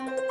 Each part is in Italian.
Thank you.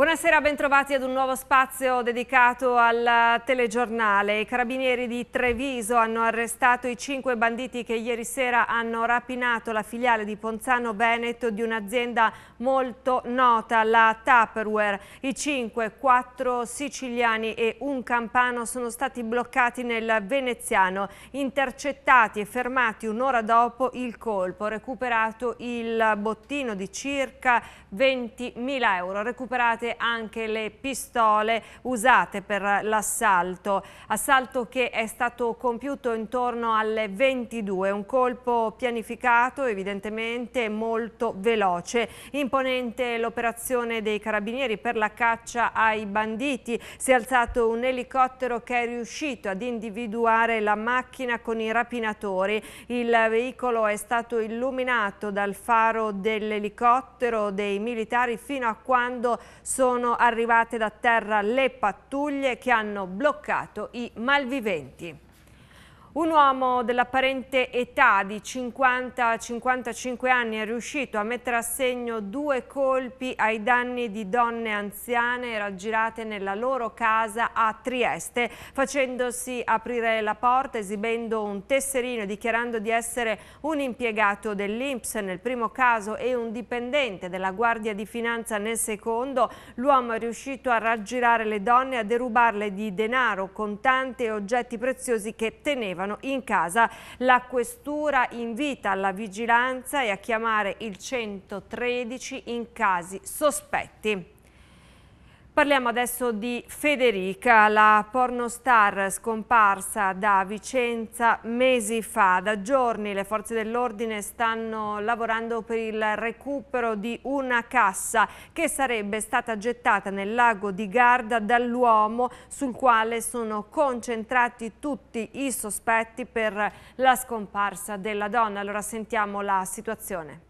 Buonasera, bentrovati ad un nuovo spazio dedicato al telegiornale. I carabinieri di Treviso hanno arrestato i cinque banditi che ieri sera hanno rapinato la filiale di Ponzano Veneto di un'azienda molto nota, la Tupperware. I cinque, quattro siciliani e un campano sono stati bloccati nel veneziano, intercettati e fermati un'ora dopo il colpo, recuperato il bottino di circa 20.000 euro, recuperate anche le pistole usate per l'assalto. Assalto che è stato compiuto intorno alle 22, un colpo pianificato evidentemente molto veloce. Imponente l'operazione dei carabinieri per la caccia ai banditi. Si è alzato un elicottero che è riuscito ad individuare la macchina con i rapinatori. Il veicolo è stato illuminato dal faro dell'elicottero dei militari fino a quando sono sono arrivate da terra le pattuglie che hanno bloccato i malviventi. Un uomo dell'apparente età di 50-55 anni è riuscito a mettere a segno due colpi ai danni di donne anziane raggirate nella loro casa a Trieste, facendosi aprire la porta, esibendo un tesserino e dichiarando di essere un impiegato dell'Inps nel primo caso e un dipendente della Guardia di Finanza nel secondo. L'uomo è riuscito a raggirare le donne e a derubarle di denaro, contante e oggetti preziosi che teneva tenevano in casa. La questura invita alla vigilanza e a chiamare il 113 in casi sospetti. Parliamo adesso di Federica, la pornostar scomparsa da Vicenza mesi fa. Da giorni le forze dell'ordine stanno lavorando per il recupero di una cassa che sarebbe stata gettata nel lago di Garda dall'uomo sul quale sono concentrati tutti i sospetti per la scomparsa della donna. Allora sentiamo la situazione.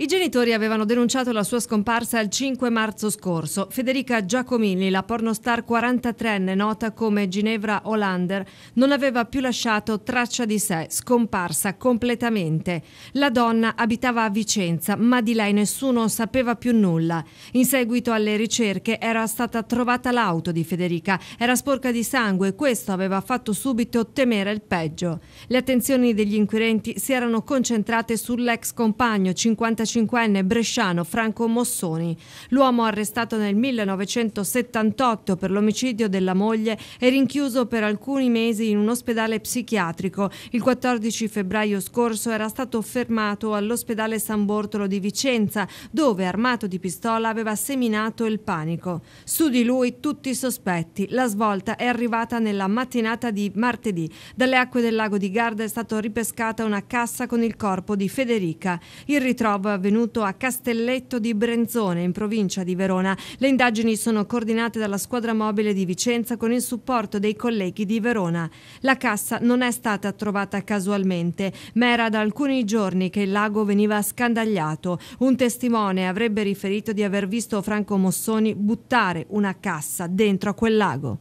I genitori avevano denunciato la sua scomparsa il 5 marzo scorso. Federica Giacomini, la pornostar 43enne nota come Ginevra Hollander, non aveva più lasciato traccia di sé, scomparsa completamente. La donna abitava a Vicenza, ma di lei nessuno sapeva più nulla. In seguito alle ricerche era stata trovata l'auto di Federica, era sporca di sangue e questo aveva fatto subito temere il peggio. Le attenzioni degli inquirenti si erano concentrate sull'ex compagno 55 45enne bresciano Franco Mossoni. L'uomo arrestato nel 1978 per l'omicidio della moglie è rinchiuso per alcuni mesi in un ospedale psichiatrico. Il 14 febbraio scorso era stato fermato all'ospedale San Bortolo di Vicenza, dove armato di pistola aveva seminato il panico. Su di lui tutti i sospetti. La svolta è arrivata nella mattinata di martedì. Dalle acque del lago di Garda è stata ripescata una cassa con il corpo di Federica. Il ritrovo avvenuto a Castelletto di Brenzone, in provincia di Verona. Le indagini sono coordinate dalla squadra mobile di Vicenza con il supporto dei colleghi di Verona. La cassa non è stata trovata casualmente, ma era da alcuni giorni che il lago veniva scandagliato. Un testimone avrebbe riferito di aver visto Franco Mossoni buttare una cassa dentro a quel lago.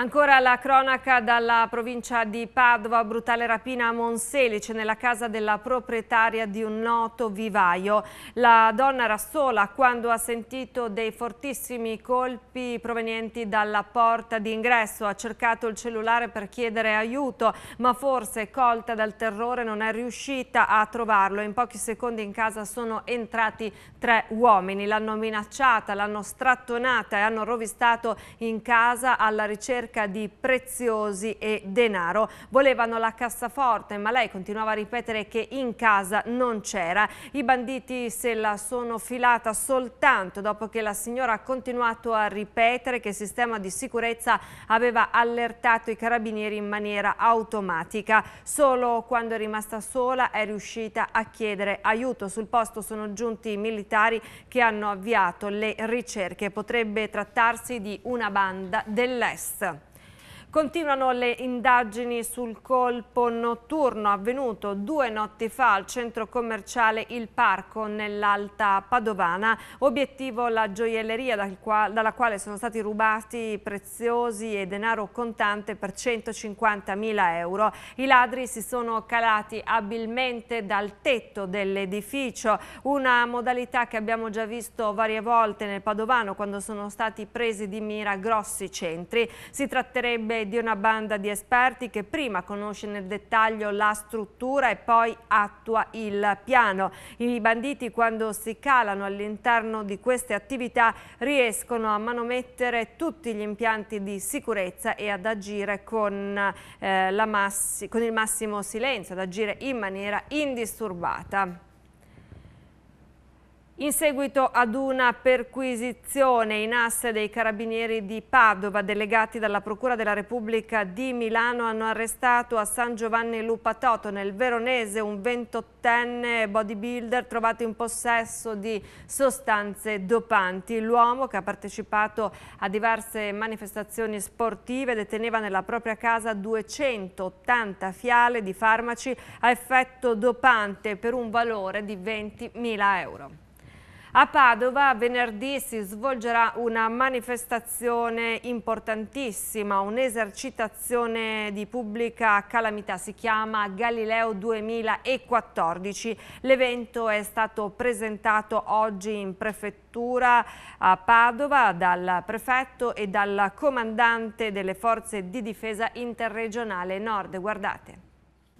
Ancora la cronaca dalla provincia di Padova, brutale rapina a Monselice nella casa della proprietaria di un noto vivaio. La donna era sola quando ha sentito dei fortissimi colpi provenienti dalla porta d'ingresso. Ha cercato il cellulare per chiedere aiuto, ma forse colta dal terrore non è riuscita a trovarlo. In pochi secondi in casa sono entrati tre uomini. L'hanno minacciata, l'hanno strattonata e hanno rovistato in casa alla ricerca ricerca di preziosi e denaro. Volevano la cassaforte, ma lei continuava a ripetere che in casa non c'era. I banditi se la sono filata soltanto dopo che la signora ha continuato a ripetere che il sistema di sicurezza aveva allertato i carabinieri in maniera automatica. Solo quando è rimasta sola è riuscita a chiedere aiuto. Sul posto sono giunti i militari che hanno avviato le ricerche. Potrebbe trattarsi di una banda dell'est. Continuano le indagini sul colpo notturno avvenuto due notti fa al centro commerciale Il Parco nell'Alta Padovana. Obiettivo la gioielleria dalla quale sono stati rubati preziosi e denaro contante per 150.000 euro. I ladri si sono calati abilmente dal tetto dell'edificio, una modalità che abbiamo già visto varie volte nel Padovano quando sono stati presi di mira grossi centri. Si tratterebbe di una banda di esperti che prima conosce nel dettaglio la struttura e poi attua il piano. I banditi quando si calano all'interno di queste attività riescono a manomettere tutti gli impianti di sicurezza e ad agire con, eh, con il massimo silenzio, ad agire in maniera indisturbata in seguito ad una perquisizione in asse dei carabinieri di Padova, delegati dalla Procura della Repubblica di Milano, hanno arrestato a San Giovanni Lupatoto, nel Veronese, un 28enne bodybuilder trovato in possesso di sostanze dopanti. L'uomo, che ha partecipato a diverse manifestazioni sportive, deteneva nella propria casa 280 fiale di farmaci a effetto dopante per un valore di 20.000 euro. A Padova venerdì si svolgerà una manifestazione importantissima, un'esercitazione di pubblica calamità, si chiama Galileo 2014. L'evento è stato presentato oggi in prefettura a Padova dal prefetto e dal comandante delle forze di difesa interregionale nord. Guardate.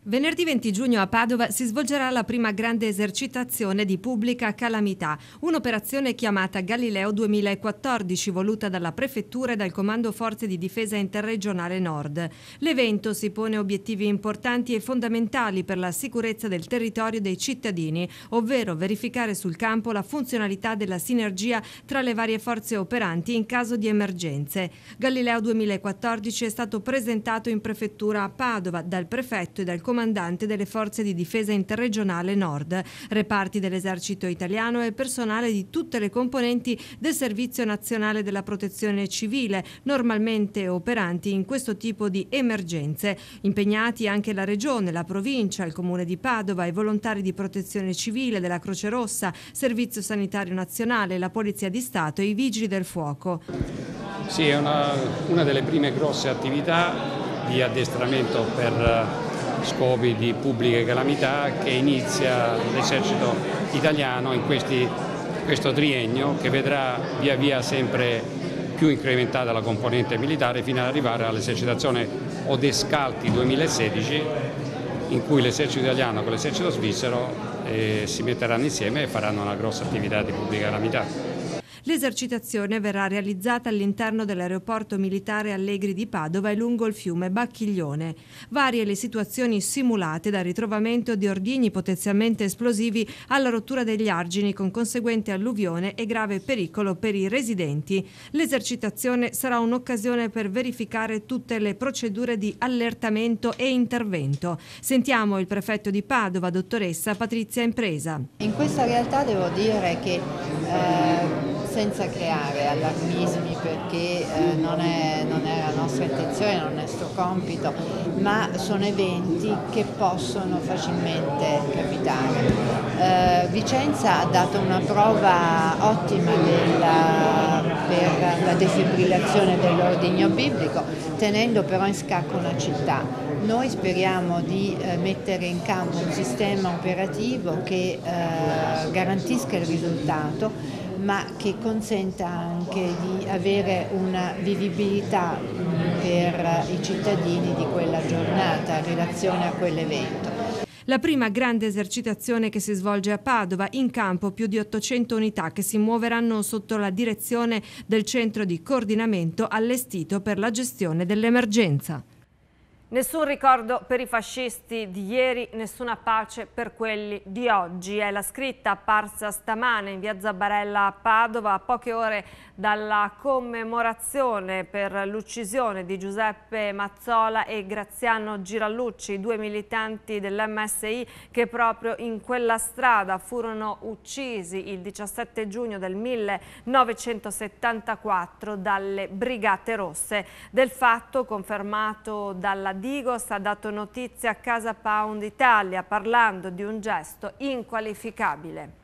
Venerdì 20 giugno a Padova si svolgerà la prima grande esercitazione di pubblica calamità, un'operazione chiamata Galileo 2014 voluta dalla Prefettura e dal Comando Forze di Difesa Interregionale Nord. L'evento si pone obiettivi importanti e fondamentali per la sicurezza del territorio dei cittadini, ovvero verificare sul campo la funzionalità della sinergia tra le varie forze operanti in caso di emergenze. Galileo 2014 è stato presentato in Prefettura a Padova dal prefetto e dal Comando comandante delle forze di difesa interregionale Nord, reparti dell'esercito italiano e personale di tutte le componenti del Servizio Nazionale della Protezione Civile, normalmente operanti in questo tipo di emergenze, impegnati anche la Regione, la Provincia, il Comune di Padova, i volontari di protezione civile della Croce Rossa, Servizio Sanitario Nazionale, la Polizia di Stato e i Vigili del Fuoco. Sì, è una, una delle prime grosse attività di addestramento per eh, scopi di pubbliche calamità che inizia l'esercito italiano in questi, questo triennio che vedrà via via sempre più incrementata la componente militare fino ad arrivare all'esercitazione Odescalti 2016 in cui l'esercito italiano con l'esercito svizzero eh, si metteranno insieme e faranno una grossa attività di pubblica calamità. L'esercitazione verrà realizzata all'interno dell'aeroporto militare Allegri di Padova e lungo il fiume Bacchiglione. Varie le situazioni simulate dal ritrovamento di ordigni potenzialmente esplosivi alla rottura degli argini con conseguente alluvione e grave pericolo per i residenti. L'esercitazione sarà un'occasione per verificare tutte le procedure di allertamento e intervento. Sentiamo il prefetto di Padova, dottoressa Patrizia Impresa. In questa realtà devo dire che eh, senza creare allarmismi perché eh, non, è, non, è, la nostra intenzione, non è il nostro compito, ma sono eventi che possono facilmente capitare. Eh, Vicenza ha dato una prova ottima della, per la defibrillazione dell'ordigno biblico, tenendo però in scacco una città. Noi speriamo di eh, mettere in campo un sistema operativo che eh, garantisca il risultato ma che consenta anche di avere una vivibilità mm, per i cittadini di quella giornata in relazione a quell'evento. La prima grande esercitazione che si svolge a Padova, in campo più di 800 unità che si muoveranno sotto la direzione del centro di coordinamento allestito per la gestione dell'emergenza. Nessun ricordo per i fascisti di ieri, nessuna pace per quelli di oggi. È la scritta apparsa stamane in via Zabarella a Padova a poche ore dalla commemorazione per l'uccisione di Giuseppe Mazzola e Graziano Girallucci, due militanti dell'MSI che proprio in quella strada furono uccisi il 17 giugno del 1974 dalle Brigate Rosse. Del fatto confermato dalla Digos ha dato notizia a Casa Pound Italia parlando di un gesto inqualificabile.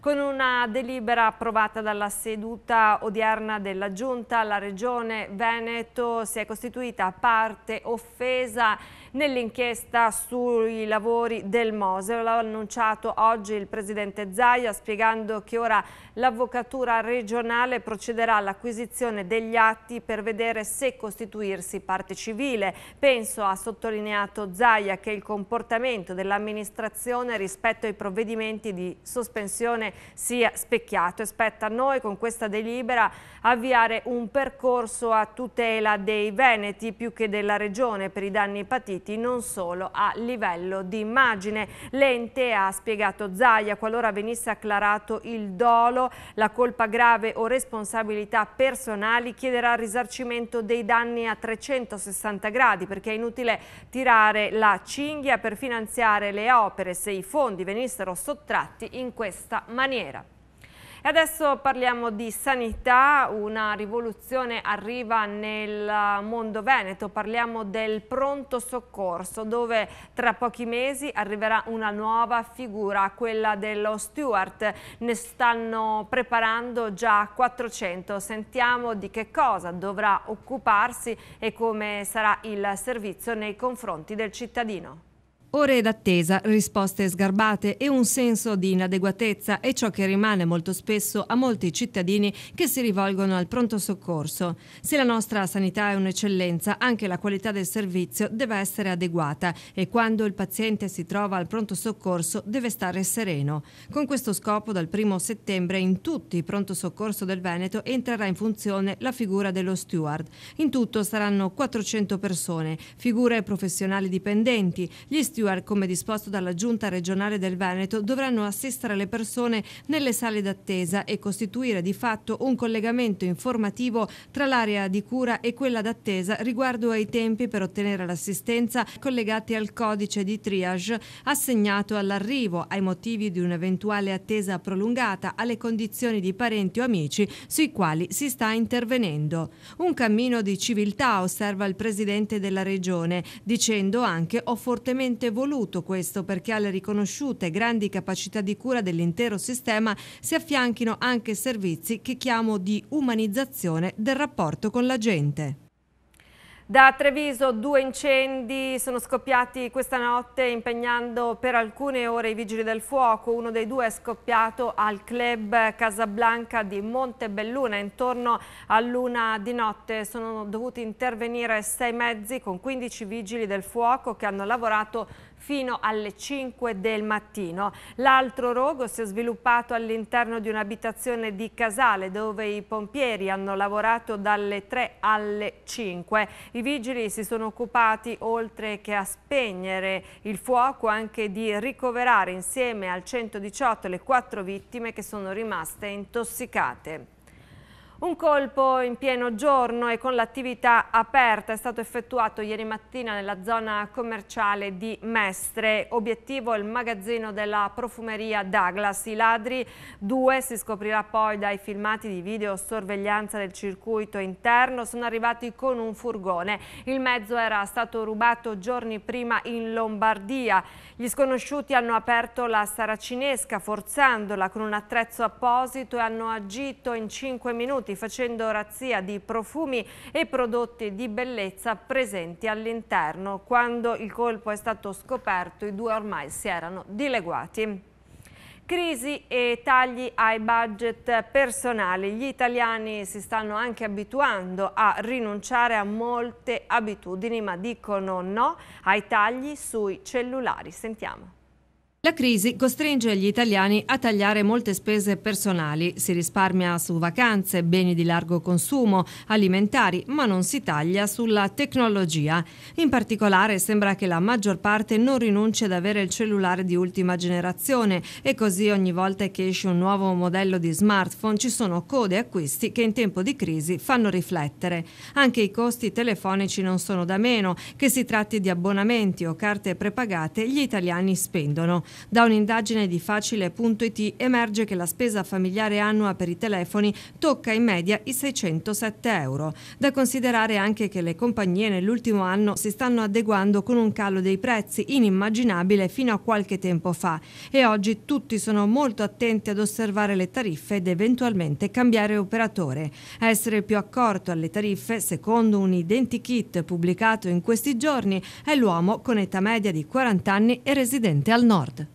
Con una delibera approvata dalla seduta odierna della Giunta, la Regione Veneto si è costituita parte offesa nell'inchiesta sui lavori del Mose. L'ha annunciato oggi il presidente Zaia spiegando che ora l'avvocatura regionale procederà all'acquisizione degli atti per vedere se costituirsi parte civile. Penso, ha sottolineato Zaia, che il comportamento dell'amministrazione rispetto ai provvedimenti di sospensione sia specchiato Aspetta a noi con questa delibera avviare un percorso a tutela dei Veneti più che della regione per i danni patiti serviti non solo a livello di immagine. L'ente ha spiegato Zaia qualora venisse acclarato il dolo, la colpa grave o responsabilità personali chiederà risarcimento dei danni a 360 gradi perché è inutile tirare la cinghia per finanziare le opere se i fondi venissero sottratti in questa maniera. E adesso parliamo di sanità, una rivoluzione arriva nel mondo veneto, parliamo del pronto soccorso dove tra pochi mesi arriverà una nuova figura, quella dello steward, ne stanno preparando già 400, sentiamo di che cosa dovrà occuparsi e come sarà il servizio nei confronti del cittadino. Ore d'attesa, risposte sgarbate e un senso di inadeguatezza è ciò che rimane molto spesso a molti cittadini che si rivolgono al pronto soccorso. Se la nostra sanità è un'eccellenza, anche la qualità del servizio deve essere adeguata e quando il paziente si trova al pronto soccorso deve stare sereno. Con questo scopo dal 1 settembre in tutti i pronto soccorso del Veneto entrerà in funzione la figura dello steward. In tutto saranno 400 persone, figure professionali dipendenti, gli steward Steward, come disposto dalla Giunta regionale del Veneto, dovranno assistere le persone nelle sale d'attesa e costituire di fatto un collegamento informativo tra l'area di cura e quella d'attesa riguardo ai tempi per ottenere l'assistenza collegati al codice di triage assegnato all'arrivo, ai motivi di un'eventuale attesa prolungata, alle condizioni di parenti o amici sui quali si sta intervenendo. Un cammino di civiltà osserva il Presidente della Regione, dicendo anche ho fortemente assolutamente voluto questo perché alle riconosciute grandi capacità di cura dell'intero sistema si affianchino anche servizi che chiamo di umanizzazione del rapporto con la gente. Da Treviso due incendi sono scoppiati questa notte impegnando per alcune ore i vigili del fuoco. Uno dei due è scoppiato al club Casablanca di Montebelluna. Intorno a luna di notte sono dovuti intervenire sei mezzi con 15 vigili del fuoco che hanno lavorato fino alle 5 del mattino. L'altro rogo si è sviluppato all'interno di un'abitazione di Casale dove i pompieri hanno lavorato dalle 3 alle 5. I vigili si sono occupati oltre che a spegnere il fuoco anche di ricoverare insieme al 118 le quattro vittime che sono rimaste intossicate. Un colpo in pieno giorno e con l'attività aperta è stato effettuato ieri mattina nella zona commerciale di Mestre. Obiettivo il magazzino della profumeria Douglas. I ladri due, si scoprirà poi dai filmati di videosorveglianza del circuito interno, sono arrivati con un furgone. Il mezzo era stato rubato giorni prima in Lombardia. Gli sconosciuti hanno aperto la saracinesca forzandola con un attrezzo apposito e hanno agito in 5 minuti detenuti facendo razzia di profumi e prodotti di bellezza presenti all'interno. Quando il colpo è stato scoperto i due ormai si erano dileguati. Crisi e tagli ai budget personali. Gli italiani si stanno anche abituando a rinunciare a molte abitudini, ma dicono no ai tagli sui cellulari. Sentiamo. La crisi costringe gli italiani a tagliare molte spese personali, si risparmia su vacanze, beni di largo consumo, alimentari, ma non si taglia sulla tecnologia. In particolare sembra che la maggior parte non rinunci ad avere il cellulare di ultima generazione e così ogni volta che esce un nuovo modello di smartphone ci sono code e acquisti che in tempo di crisi fanno riflettere. Anche i costi telefonici non sono da meno, che si tratti di abbonamenti o carte prepagate gli italiani spendono. Da un'indagine di facile.it emerge che la spesa familiare annua per i telefoni tocca in media i 607 euro. Da considerare anche che le compagnie nell'ultimo anno si stanno adeguando con un calo dei prezzi inimmaginabile fino a qualche tempo fa e oggi tutti sono molto attenti ad osservare le tariffe ed eventualmente cambiare operatore. Essere più accorto alle tariffe, secondo un identikit pubblicato in questi giorni, è l'uomo con età media di 40 anni e residente al nord.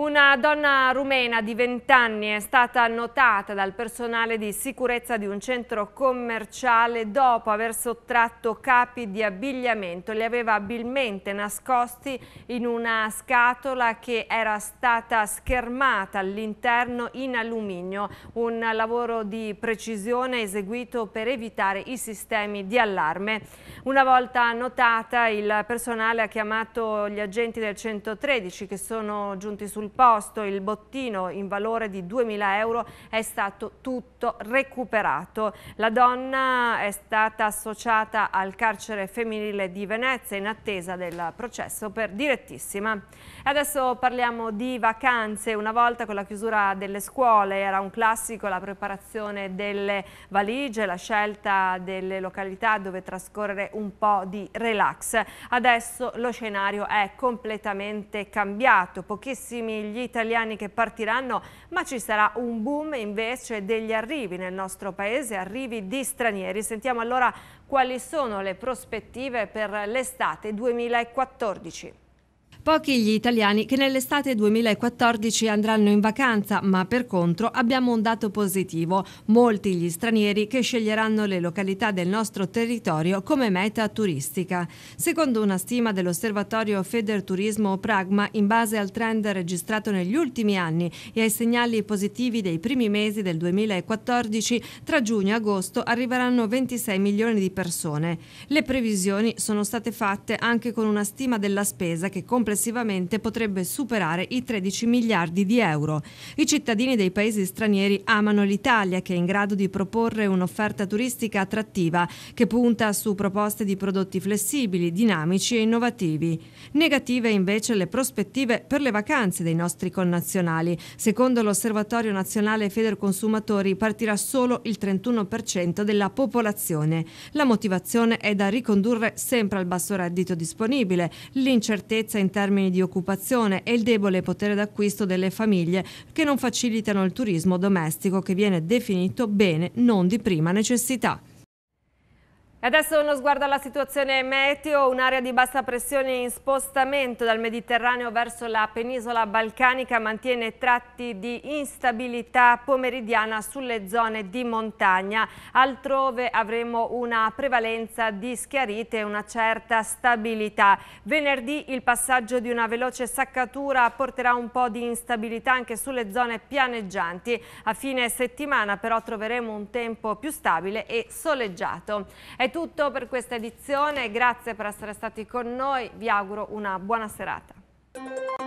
Una donna rumena di 20 anni è stata notata dal personale di sicurezza di un centro commerciale dopo aver sottratto capi di abbigliamento. Li aveva abilmente nascosti in una scatola che era stata schermata all'interno in alluminio. Un lavoro di precisione eseguito per evitare i sistemi di allarme. Una volta notata il personale ha chiamato gli agenti del 113 che sono giunti sul imposto il bottino in valore di 2.000 euro è stato tutto recuperato. La donna è stata associata al carcere femminile di Venezia in attesa del processo per direttissima. Adesso parliamo di vacanze. Una volta con la chiusura delle scuole era un classico la preparazione delle valigie, la scelta delle località dove trascorrere un po' di relax. Adesso lo scenario è completamente cambiato. Pochissimi gli italiani che partiranno, ma ci sarà un boom invece degli arrivi nel nostro paese, arrivi di stranieri. Sentiamo allora quali sono le prospettive per l'estate 2014. Pochi gli italiani che nell'estate 2014 andranno in vacanza, ma per contro abbiamo un dato positivo, molti gli stranieri che sceglieranno le località del nostro territorio come meta turistica. Secondo una stima dell'osservatorio Federturismo Pragma, in base al trend registrato negli ultimi anni e ai segnali positivi dei primi mesi del 2014, tra giugno e agosto arriveranno 26 milioni di persone. Le previsioni sono state fatte anche con una stima della spesa che complessivamente complessivamente potrebbe superare i 13 miliardi di euro. I cittadini dei paesi stranieri amano l'Italia che è in grado di proporre un'offerta turistica attrattiva che punta su proposte di prodotti flessibili, dinamici e innovativi. Negative invece le prospettive per le vacanze dei nostri connazionali. Secondo l'Osservatorio Nazionale Federconsumatori partirà solo il 31% della popolazione. La motivazione è da ricondurre sempre al basso reddito disponibile, l'incertezza in termini termini di occupazione e il debole potere d'acquisto delle famiglie che non facilitano il turismo domestico che viene definito bene non di prima necessità. Adesso uno sguardo alla situazione meteo, un'area di bassa pressione in spostamento dal Mediterraneo verso la penisola balcanica mantiene tratti di instabilità pomeridiana sulle zone di montagna, altrove avremo una prevalenza di schiarite e una certa stabilità. Venerdì il passaggio di una veloce saccatura porterà un po' di instabilità anche sulle zone pianeggianti, a fine settimana però troveremo un tempo più stabile e soleggiato. È è tutto per questa edizione, grazie per essere stati con noi, vi auguro una buona serata.